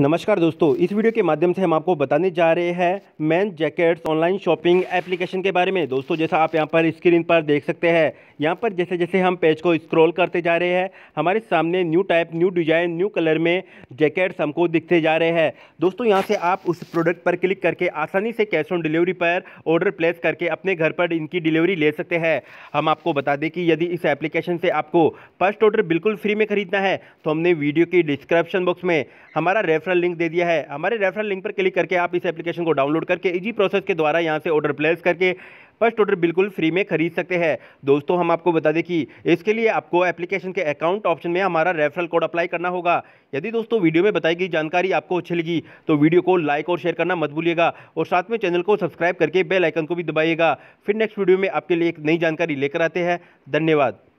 नमस्कार दोस्तों इस वीडियो के माध्यम से हम आपको बताने जा रहे हैं men jackets online shopping application के बारे में दोस्तों जैसा आप यहां पर स्क्रीन पर देख सकते हैं यहां पर जैसे जैसे हम पेज को स्क्रॉल करते जा रहे हैं हमारे सामने new type new design new colour में जैकेट्स हमको दिखते जा रहे हैं दोस्तों यहाँ से आप उस प्रोडक्ट पर क्लिक करके आसानी से कैश ऑन डिलीवरी पर ऑर्डर प्लेस करके अपने घर पर इनकी डिलीवरी ले सकते हैं हम आपको बता दें कि यदि इस एप्लीकेशन से आपको फर्स्ट ऑर्डर बिल्कुल फ्री में खरीदना है तो हमने वीडियो की डिस्क्रिप्शन बॉक्स में हमारा रेफ रेफरल लिंक दे दिया है हमारे रेफरल लिंक पर क्लिक करके आप इस एप्लीकेशन को डाउनलोड करके इजी प्रोसेस के द्वारा यहाँ से ऑर्डर प्लेस करके फर्स्ट ऑर्डर बिल्कुल फ्री में खरीद सकते हैं दोस्तों हम आपको बता दें कि इसके लिए आपको एप्लीकेशन के अकाउंट ऑप्शन में हमारा रेफरल कोड अप्लाई करना होगा यदि दोस्तों वीडियो में बताई गई जानकारी आपको अच्छी लगी तो वीडियो को लाइक और शेयर करना मत भूलिएगा और साथ में चैनल को सब्सक्राइब करके बेल आइकन को भी दबाइएगा फिर नेक्स्ट वीडियो में आपके लिए एक नई जानकारी लेकर आते हैं धन्यवाद